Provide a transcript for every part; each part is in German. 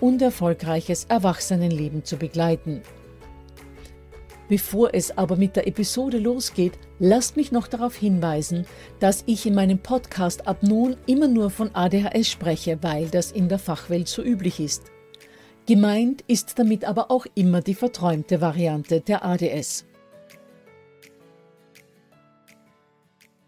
und erfolgreiches Erwachsenenleben zu begleiten. Bevor es aber mit der Episode losgeht, lasst mich noch darauf hinweisen, dass ich in meinem Podcast ab nun immer nur von ADHS spreche, weil das in der Fachwelt so üblich ist. Gemeint ist damit aber auch immer die verträumte Variante der ADS.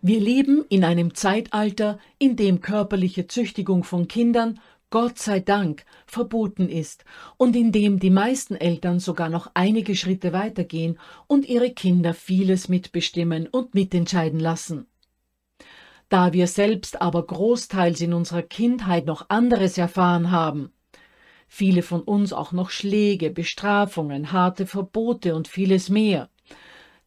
Wir leben in einem Zeitalter, in dem körperliche Züchtigung von Kindern Gott sei Dank verboten ist und in dem die meisten Eltern sogar noch einige Schritte weitergehen und ihre Kinder vieles mitbestimmen und mitentscheiden lassen. Da wir selbst aber großteils in unserer Kindheit noch anderes erfahren haben, viele von uns auch noch Schläge, Bestrafungen, harte Verbote und vieles mehr,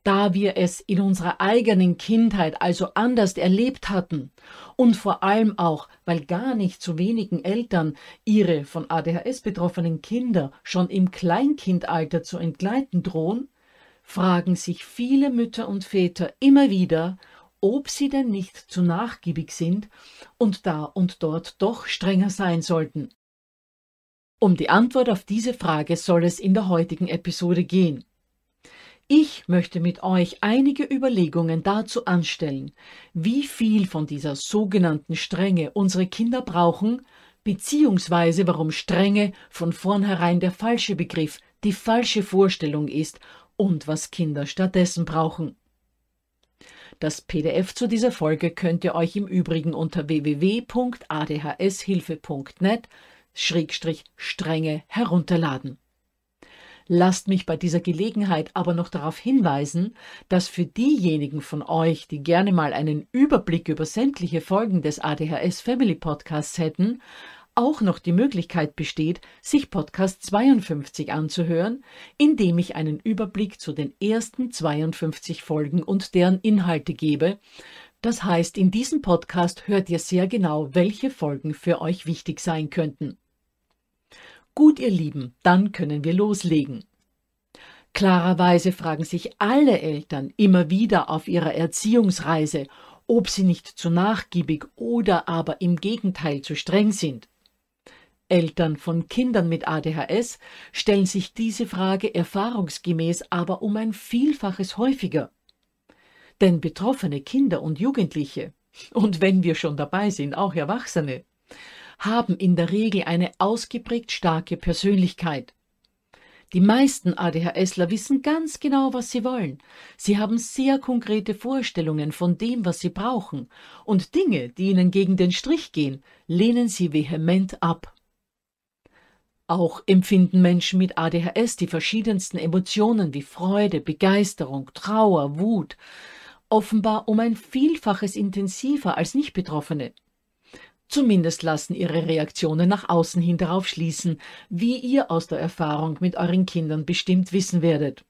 da wir es in unserer eigenen Kindheit also anders erlebt hatten und vor allem auch, weil gar nicht zu wenigen Eltern ihre von ADHS betroffenen Kinder schon im Kleinkindalter zu entgleiten drohen, fragen sich viele Mütter und Väter immer wieder, ob sie denn nicht zu nachgiebig sind und da und dort doch strenger sein sollten. Um die Antwort auf diese Frage soll es in der heutigen Episode gehen. Ich möchte mit euch einige Überlegungen dazu anstellen, wie viel von dieser sogenannten Strenge unsere Kinder brauchen, beziehungsweise warum Strenge von vornherein der falsche Begriff, die falsche Vorstellung ist und was Kinder stattdessen brauchen. Das PDF zu dieser Folge könnt ihr euch im Übrigen unter www.adhshilfe.net Strenge herunterladen. Lasst mich bei dieser Gelegenheit aber noch darauf hinweisen, dass für diejenigen von euch, die gerne mal einen Überblick über sämtliche Folgen des ADHS Family Podcasts hätten, auch noch die Möglichkeit besteht, sich Podcast 52 anzuhören, indem ich einen Überblick zu den ersten 52 Folgen und deren Inhalte gebe. Das heißt, in diesem Podcast hört ihr sehr genau, welche Folgen für euch wichtig sein könnten. Gut, ihr Lieben, dann können wir loslegen. Klarerweise fragen sich alle Eltern immer wieder auf ihrer Erziehungsreise, ob sie nicht zu nachgiebig oder aber im Gegenteil zu streng sind. Eltern von Kindern mit ADHS stellen sich diese Frage erfahrungsgemäß aber um ein Vielfaches häufiger. Denn betroffene Kinder und Jugendliche, und wenn wir schon dabei sind, auch Erwachsene, haben in der Regel eine ausgeprägt starke Persönlichkeit. Die meisten ADHSler wissen ganz genau, was sie wollen. Sie haben sehr konkrete Vorstellungen von dem, was sie brauchen, und Dinge, die ihnen gegen den Strich gehen, lehnen sie vehement ab. Auch empfinden Menschen mit ADHS die verschiedensten Emotionen wie Freude, Begeisterung, Trauer, Wut, offenbar um ein Vielfaches intensiver als Nichtbetroffene. Zumindest lassen Ihre Reaktionen nach außen hin darauf schließen, wie ihr aus der Erfahrung mit euren Kindern bestimmt wissen werdet.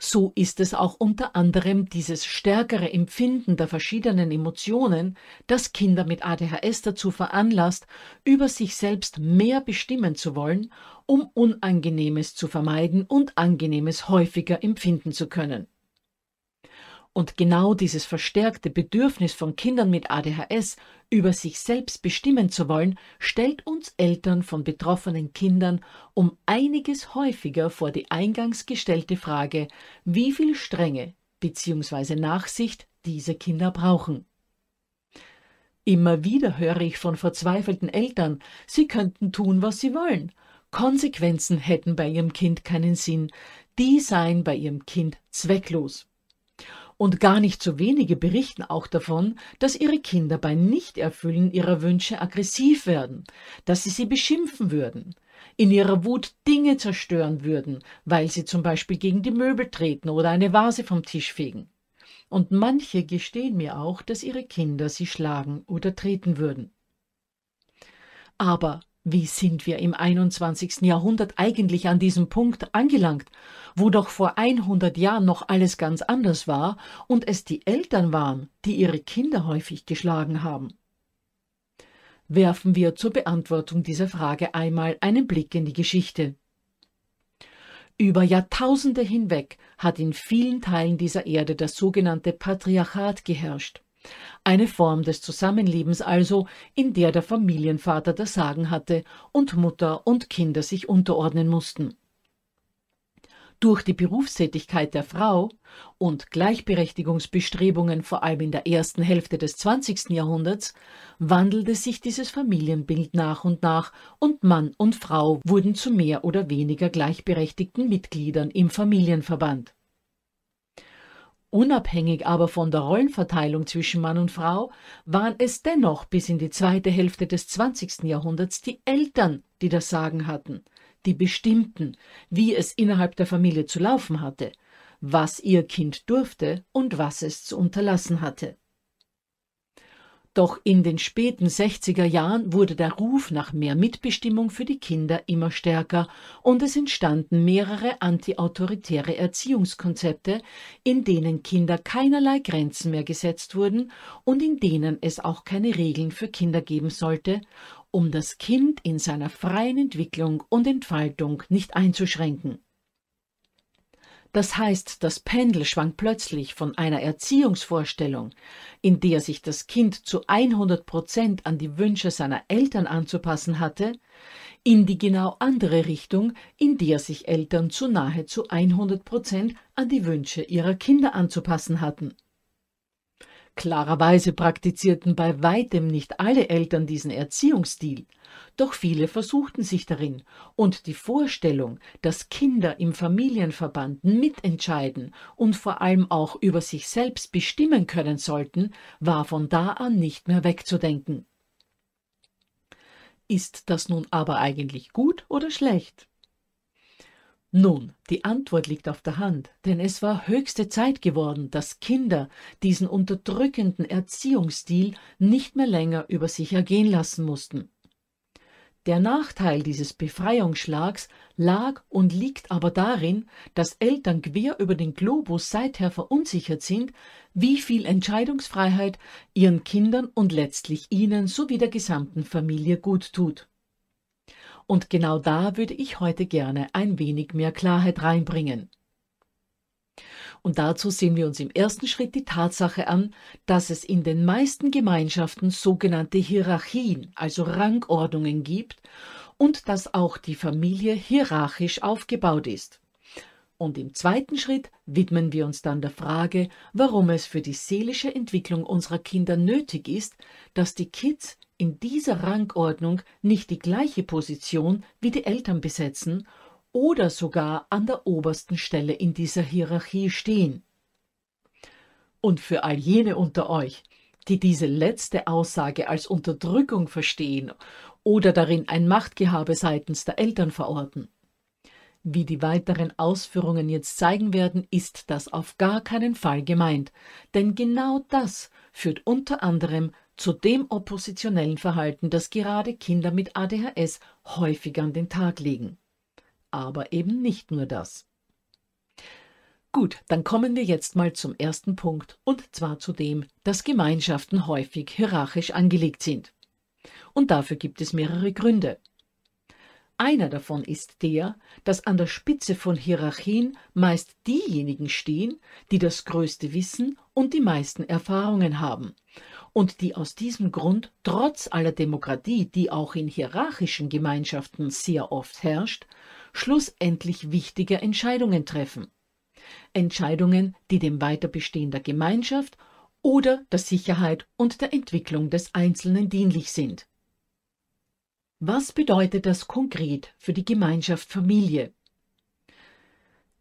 So ist es auch unter anderem dieses stärkere Empfinden der verschiedenen Emotionen, das Kinder mit ADHS dazu veranlasst, über sich selbst mehr bestimmen zu wollen, um Unangenehmes zu vermeiden und Angenehmes häufiger empfinden zu können. Und genau dieses verstärkte Bedürfnis von Kindern mit ADHS, über sich selbst bestimmen zu wollen, stellt uns Eltern von betroffenen Kindern um einiges häufiger vor die eingangs gestellte Frage, wie viel Strenge bzw. Nachsicht diese Kinder brauchen. Immer wieder höre ich von verzweifelten Eltern, sie könnten tun, was sie wollen. Konsequenzen hätten bei ihrem Kind keinen Sinn, die seien bei ihrem Kind zwecklos. Und gar nicht so wenige berichten auch davon, dass ihre Kinder bei Nichterfüllen ihrer Wünsche aggressiv werden, dass sie sie beschimpfen würden, in ihrer Wut Dinge zerstören würden, weil sie zum Beispiel gegen die Möbel treten oder eine Vase vom Tisch fegen. Und manche gestehen mir auch, dass ihre Kinder sie schlagen oder treten würden. Aber wie sind wir im 21. Jahrhundert eigentlich an diesem Punkt angelangt, wo doch vor 100 Jahren noch alles ganz anders war und es die Eltern waren, die ihre Kinder häufig geschlagen haben? Werfen wir zur Beantwortung dieser Frage einmal einen Blick in die Geschichte. Über Jahrtausende hinweg hat in vielen Teilen dieser Erde das sogenannte Patriarchat geherrscht. Eine Form des Zusammenlebens also, in der der Familienvater das Sagen hatte und Mutter und Kinder sich unterordnen mussten. Durch die Berufstätigkeit der Frau und Gleichberechtigungsbestrebungen vor allem in der ersten Hälfte des 20. Jahrhunderts wandelte sich dieses Familienbild nach und nach und Mann und Frau wurden zu mehr oder weniger gleichberechtigten Mitgliedern im Familienverband. Unabhängig aber von der Rollenverteilung zwischen Mann und Frau waren es dennoch bis in die zweite Hälfte des 20. Jahrhunderts die Eltern, die das Sagen hatten, die bestimmten, wie es innerhalb der Familie zu laufen hatte, was ihr Kind durfte und was es zu unterlassen hatte doch in den späten 60er Jahren wurde der Ruf nach mehr Mitbestimmung für die Kinder immer stärker und es entstanden mehrere antiautoritäre Erziehungskonzepte, in denen Kinder keinerlei Grenzen mehr gesetzt wurden und in denen es auch keine Regeln für Kinder geben sollte, um das Kind in seiner freien Entwicklung und Entfaltung nicht einzuschränken das heißt, das Pendel schwang plötzlich von einer Erziehungsvorstellung, in der sich das Kind zu 100 Prozent an die Wünsche seiner Eltern anzupassen hatte, in die genau andere Richtung, in der sich Eltern zu nahezu 100 Prozent an die Wünsche ihrer Kinder anzupassen hatten. Klarerweise praktizierten bei weitem nicht alle Eltern diesen Erziehungsstil, doch viele versuchten sich darin, und die Vorstellung, dass Kinder im Familienverband mitentscheiden und vor allem auch über sich selbst bestimmen können sollten, war von da an nicht mehr wegzudenken. Ist das nun aber eigentlich gut oder schlecht? Nun, die Antwort liegt auf der Hand, denn es war höchste Zeit geworden, dass Kinder diesen unterdrückenden Erziehungsstil nicht mehr länger über sich ergehen lassen mussten. Der Nachteil dieses Befreiungsschlags lag und liegt aber darin, dass Eltern quer über den Globus seither verunsichert sind, wie viel Entscheidungsfreiheit ihren Kindern und letztlich ihnen sowie der gesamten Familie gut tut. Und genau da würde ich heute gerne ein wenig mehr Klarheit reinbringen. Und dazu sehen wir uns im ersten Schritt die Tatsache an, dass es in den meisten Gemeinschaften sogenannte Hierarchien, also Rangordnungen gibt und dass auch die Familie hierarchisch aufgebaut ist. Und im zweiten Schritt widmen wir uns dann der Frage, warum es für die seelische Entwicklung unserer Kinder nötig ist, dass die Kids in dieser Rangordnung nicht die gleiche Position wie die Eltern besetzen oder sogar an der obersten Stelle in dieser Hierarchie stehen. Und für all jene unter euch, die diese letzte Aussage als Unterdrückung verstehen oder darin ein Machtgehabe seitens der Eltern verorten. Wie die weiteren Ausführungen jetzt zeigen werden, ist das auf gar keinen Fall gemeint, denn genau das führt unter anderem zu dem oppositionellen Verhalten, das gerade Kinder mit ADHS häufig an den Tag legen. Aber eben nicht nur das. Gut, dann kommen wir jetzt mal zum ersten Punkt, und zwar zu dem, dass Gemeinschaften häufig hierarchisch angelegt sind. Und dafür gibt es mehrere Gründe. Einer davon ist der, dass an der Spitze von Hierarchien meist diejenigen stehen, die das größte Wissen und die meisten Erfahrungen haben und die aus diesem Grund trotz aller Demokratie, die auch in hierarchischen Gemeinschaften sehr oft herrscht, schlussendlich wichtige Entscheidungen treffen. Entscheidungen, die dem Weiterbestehen der Gemeinschaft oder der Sicherheit und der Entwicklung des Einzelnen dienlich sind. Was bedeutet das konkret für die Gemeinschaft Familie?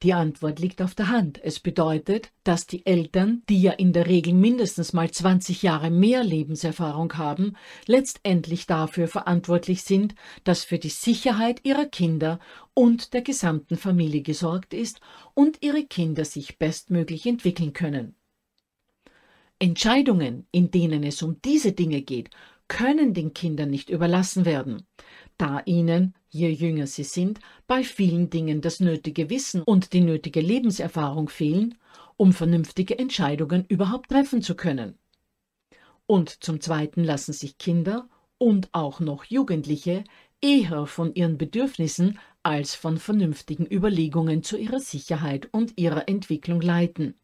Die Antwort liegt auf der Hand. Es bedeutet, dass die Eltern, die ja in der Regel mindestens mal 20 Jahre mehr Lebenserfahrung haben, letztendlich dafür verantwortlich sind, dass für die Sicherheit ihrer Kinder und der gesamten Familie gesorgt ist und ihre Kinder sich bestmöglich entwickeln können. Entscheidungen, in denen es um diese Dinge geht, können den Kindern nicht überlassen werden da ihnen, je jünger sie sind, bei vielen Dingen das nötige Wissen und die nötige Lebenserfahrung fehlen, um vernünftige Entscheidungen überhaupt treffen zu können. Und zum Zweiten lassen sich Kinder und auch noch Jugendliche eher von ihren Bedürfnissen als von vernünftigen Überlegungen zu ihrer Sicherheit und ihrer Entwicklung leiten.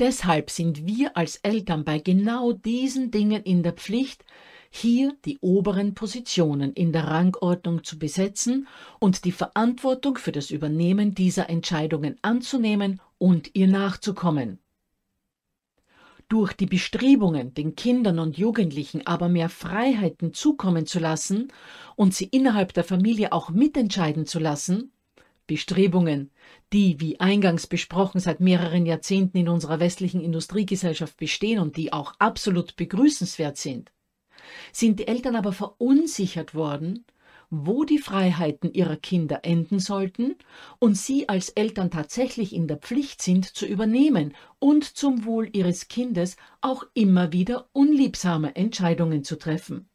Deshalb sind wir als Eltern bei genau diesen Dingen in der Pflicht, hier die oberen Positionen in der Rangordnung zu besetzen und die Verantwortung für das Übernehmen dieser Entscheidungen anzunehmen und ihr nachzukommen. Durch die Bestrebungen, den Kindern und Jugendlichen aber mehr Freiheiten zukommen zu lassen und sie innerhalb der Familie auch mitentscheiden zu lassen, Bestrebungen, die, wie eingangs besprochen, seit mehreren Jahrzehnten in unserer westlichen Industriegesellschaft bestehen und die auch absolut begrüßenswert sind, sind die Eltern aber verunsichert worden, wo die Freiheiten ihrer Kinder enden sollten und sie als Eltern tatsächlich in der Pflicht sind, zu übernehmen und zum Wohl ihres Kindes auch immer wieder unliebsame Entscheidungen zu treffen.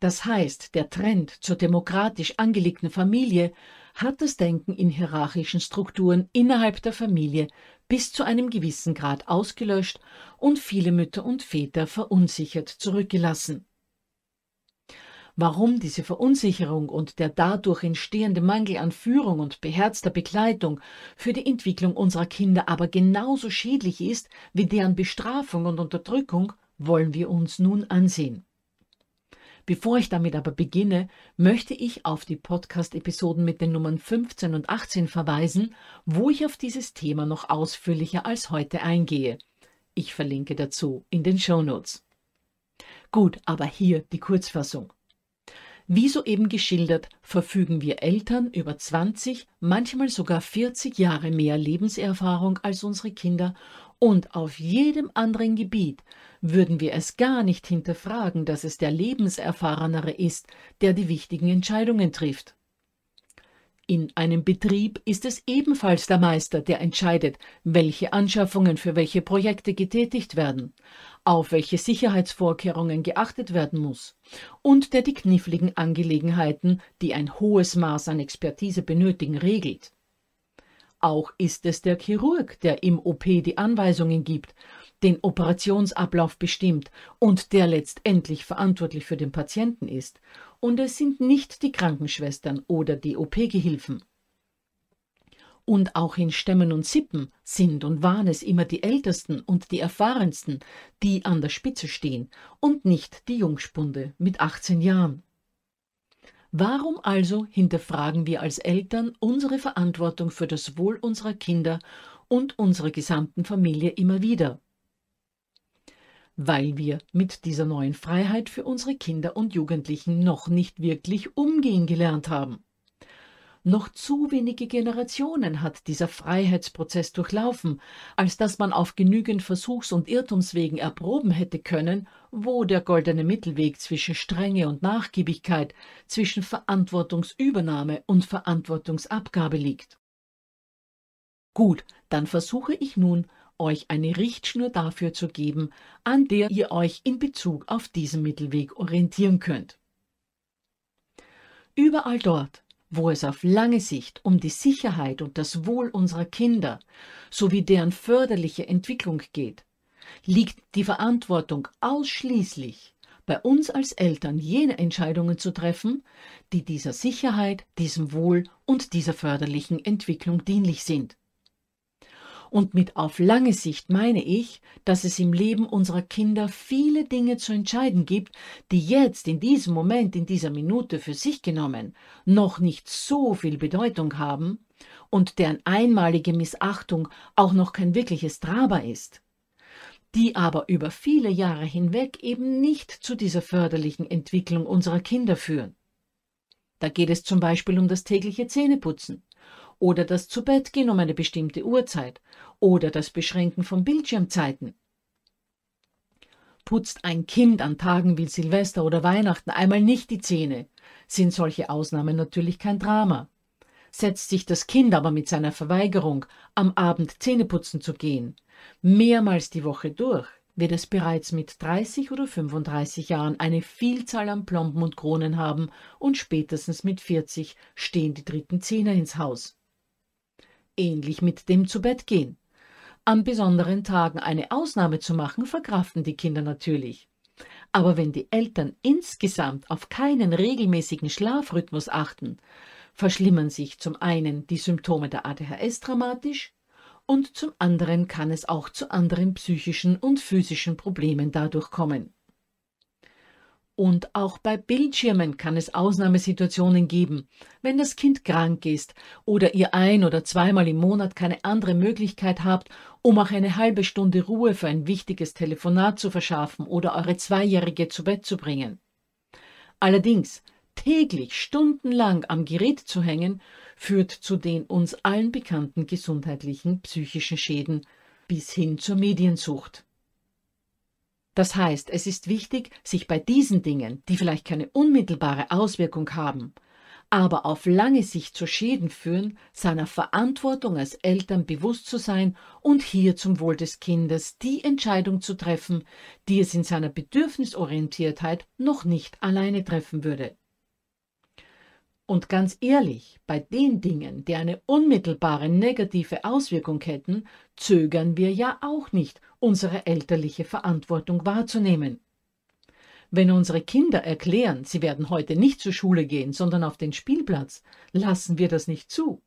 Das heißt, der Trend zur demokratisch angelegten Familie hat das Denken in hierarchischen Strukturen innerhalb der Familie bis zu einem gewissen Grad ausgelöscht und viele Mütter und Väter verunsichert zurückgelassen. Warum diese Verunsicherung und der dadurch entstehende Mangel an Führung und beherzter Begleitung für die Entwicklung unserer Kinder aber genauso schädlich ist wie deren Bestrafung und Unterdrückung, wollen wir uns nun ansehen. Bevor ich damit aber beginne, möchte ich auf die Podcast-Episoden mit den Nummern 15 und 18 verweisen, wo ich auf dieses Thema noch ausführlicher als heute eingehe. Ich verlinke dazu in den Show Notes. Gut, aber hier die Kurzfassung. Wie soeben geschildert, verfügen wir Eltern über 20, manchmal sogar 40 Jahre mehr Lebenserfahrung als unsere Kinder und auf jedem anderen Gebiet würden wir es gar nicht hinterfragen, dass es der Lebenserfahrenere ist, der die wichtigen Entscheidungen trifft. In einem Betrieb ist es ebenfalls der Meister, der entscheidet, welche Anschaffungen für welche Projekte getätigt werden, auf welche Sicherheitsvorkehrungen geachtet werden muss und der die kniffligen Angelegenheiten, die ein hohes Maß an Expertise benötigen, regelt. Auch ist es der Chirurg, der im OP die Anweisungen gibt, den Operationsablauf bestimmt und der letztendlich verantwortlich für den Patienten ist. Und es sind nicht die Krankenschwestern oder die OP-Gehilfen. Und auch in Stämmen und Sippen sind und waren es immer die Ältesten und die Erfahrensten, die an der Spitze stehen und nicht die Jungspunde mit 18 Jahren. Warum also hinterfragen wir als Eltern unsere Verantwortung für das Wohl unserer Kinder und unserer gesamten Familie immer wieder? Weil wir mit dieser neuen Freiheit für unsere Kinder und Jugendlichen noch nicht wirklich umgehen gelernt haben. Noch zu wenige Generationen hat dieser Freiheitsprozess durchlaufen, als dass man auf genügend Versuchs- und Irrtumswegen erproben hätte können, wo der goldene Mittelweg zwischen Strenge und Nachgiebigkeit, zwischen Verantwortungsübernahme und Verantwortungsabgabe liegt. Gut, dann versuche ich nun, euch eine Richtschnur dafür zu geben, an der ihr euch in Bezug auf diesen Mittelweg orientieren könnt. Überall dort, wo es auf lange Sicht um die Sicherheit und das Wohl unserer Kinder sowie deren förderliche Entwicklung geht, liegt die Verantwortung ausschließlich bei uns als Eltern jene Entscheidungen zu treffen, die dieser Sicherheit, diesem Wohl und dieser förderlichen Entwicklung dienlich sind. Und mit auf lange Sicht meine ich, dass es im Leben unserer Kinder viele Dinge zu entscheiden gibt, die jetzt in diesem Moment, in dieser Minute für sich genommen noch nicht so viel Bedeutung haben und deren einmalige Missachtung auch noch kein wirkliches Drama ist die aber über viele Jahre hinweg eben nicht zu dieser förderlichen Entwicklung unserer Kinder führen. Da geht es zum Beispiel um das tägliche Zähneputzen oder das Zubettgehen um eine bestimmte Uhrzeit oder das Beschränken von Bildschirmzeiten. Putzt ein Kind an Tagen wie Silvester oder Weihnachten einmal nicht die Zähne, sind solche Ausnahmen natürlich kein Drama. Setzt sich das Kind aber mit seiner Verweigerung, am Abend Zähneputzen zu gehen, mehrmals die Woche durch, wird es bereits mit 30 oder 35 Jahren eine Vielzahl an Plomben und Kronen haben und spätestens mit 40 stehen die dritten Zehner ins Haus ähnlich mit dem Zubettgehen. An besonderen Tagen eine Ausnahme zu machen, verkraften die Kinder natürlich. Aber wenn die Eltern insgesamt auf keinen regelmäßigen Schlafrhythmus achten, verschlimmern sich zum einen die Symptome der ADHS dramatisch und zum anderen kann es auch zu anderen psychischen und physischen Problemen dadurch kommen. Und auch bei Bildschirmen kann es Ausnahmesituationen geben. Wenn das Kind krank ist oder ihr ein- oder zweimal im Monat keine andere Möglichkeit habt, um auch eine halbe Stunde Ruhe für ein wichtiges Telefonat zu verschaffen oder eure Zweijährige zu Bett zu bringen. Allerdings, täglich stundenlang am Gerät zu hängen, führt zu den uns allen bekannten gesundheitlichen psychischen Schäden bis hin zur Mediensucht. Das heißt, es ist wichtig, sich bei diesen Dingen, die vielleicht keine unmittelbare Auswirkung haben, aber auf lange Sicht zu Schäden führen, seiner Verantwortung als Eltern bewusst zu sein und hier zum Wohl des Kindes die Entscheidung zu treffen, die es in seiner Bedürfnisorientiertheit noch nicht alleine treffen würde. Und ganz ehrlich, bei den Dingen, die eine unmittelbare negative Auswirkung hätten, zögern wir ja auch nicht unsere elterliche Verantwortung wahrzunehmen. Wenn unsere Kinder erklären, sie werden heute nicht zur Schule gehen, sondern auf den Spielplatz, lassen wir das nicht zu.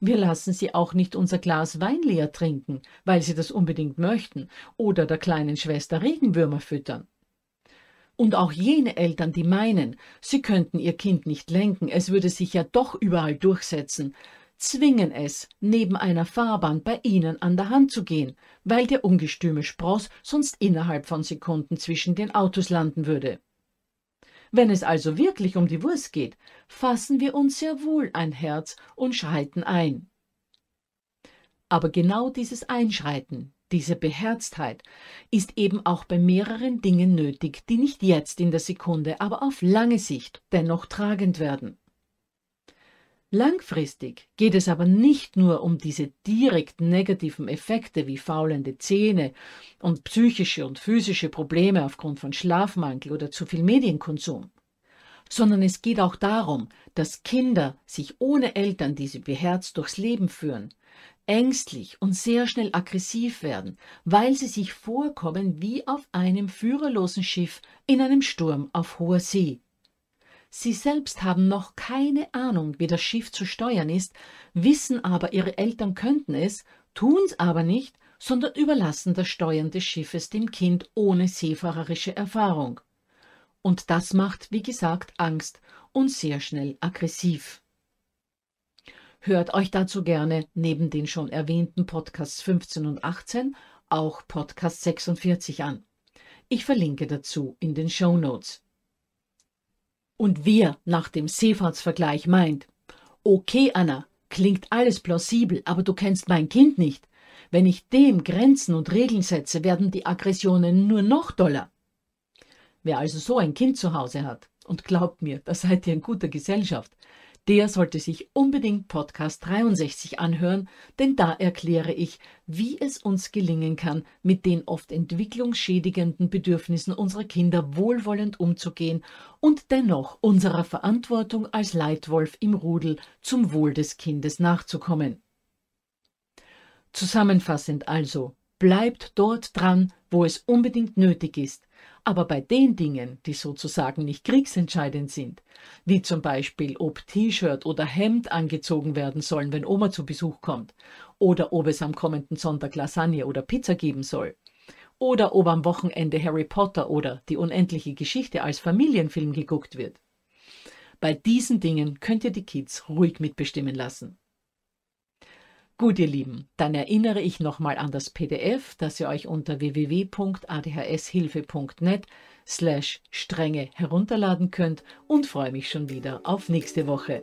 Wir lassen sie auch nicht unser Glas Wein leer trinken, weil sie das unbedingt möchten, oder der kleinen Schwester Regenwürmer füttern. Und auch jene Eltern, die meinen, sie könnten ihr Kind nicht lenken, es würde sich ja doch überall durchsetzen, zwingen es, neben einer Fahrbahn bei ihnen an der Hand zu gehen, weil der ungestüme Spross sonst innerhalb von Sekunden zwischen den Autos landen würde. Wenn es also wirklich um die Wurst geht, fassen wir uns sehr wohl ein Herz und schreiten ein. Aber genau dieses Einschreiten, diese Beherztheit ist eben auch bei mehreren Dingen nötig, die nicht jetzt in der Sekunde, aber auf lange Sicht dennoch tragend werden. Langfristig geht es aber nicht nur um diese direkten negativen Effekte wie faulende Zähne und psychische und physische Probleme aufgrund von Schlafmangel oder zu viel Medienkonsum, sondern es geht auch darum, dass Kinder sich ohne Eltern, die sie beherzt, durchs Leben führen, ängstlich und sehr schnell aggressiv werden, weil sie sich vorkommen wie auf einem führerlosen Schiff in einem Sturm auf hoher See. Sie selbst haben noch keine Ahnung, wie das Schiff zu steuern ist, wissen aber, ihre Eltern könnten es, tun's aber nicht, sondern überlassen das Steuern des Schiffes dem Kind ohne seefahrerische Erfahrung. Und das macht, wie gesagt, Angst und sehr schnell aggressiv. Hört euch dazu gerne neben den schon erwähnten Podcasts 15 und 18 auch Podcast 46 an. Ich verlinke dazu in den Show Notes. Und wer nach dem Seefahrtsvergleich meint, okay Anna, klingt alles plausibel, aber du kennst mein Kind nicht. Wenn ich dem Grenzen und Regeln setze, werden die Aggressionen nur noch doller. Wer also so ein Kind zu Hause hat, und glaubt mir, da seid ihr in guter Gesellschaft, der sollte sich unbedingt Podcast 63 anhören, denn da erkläre ich, wie es uns gelingen kann, mit den oft entwicklungsschädigenden Bedürfnissen unserer Kinder wohlwollend umzugehen und dennoch unserer Verantwortung als Leitwolf im Rudel zum Wohl des Kindes nachzukommen. Zusammenfassend also, bleibt dort dran, wo es unbedingt nötig ist, aber bei den Dingen, die sozusagen nicht kriegsentscheidend sind, wie zum Beispiel ob T-Shirt oder Hemd angezogen werden sollen, wenn Oma zu Besuch kommt, oder ob es am kommenden Sonntag Lasagne oder Pizza geben soll, oder ob am Wochenende Harry Potter oder die unendliche Geschichte als Familienfilm geguckt wird. Bei diesen Dingen könnt ihr die Kids ruhig mitbestimmen lassen. Gut, ihr Lieben, dann erinnere ich nochmal an das PDF, das ihr euch unter www.adhshilfe.net slash strenge herunterladen könnt und freue mich schon wieder auf nächste Woche.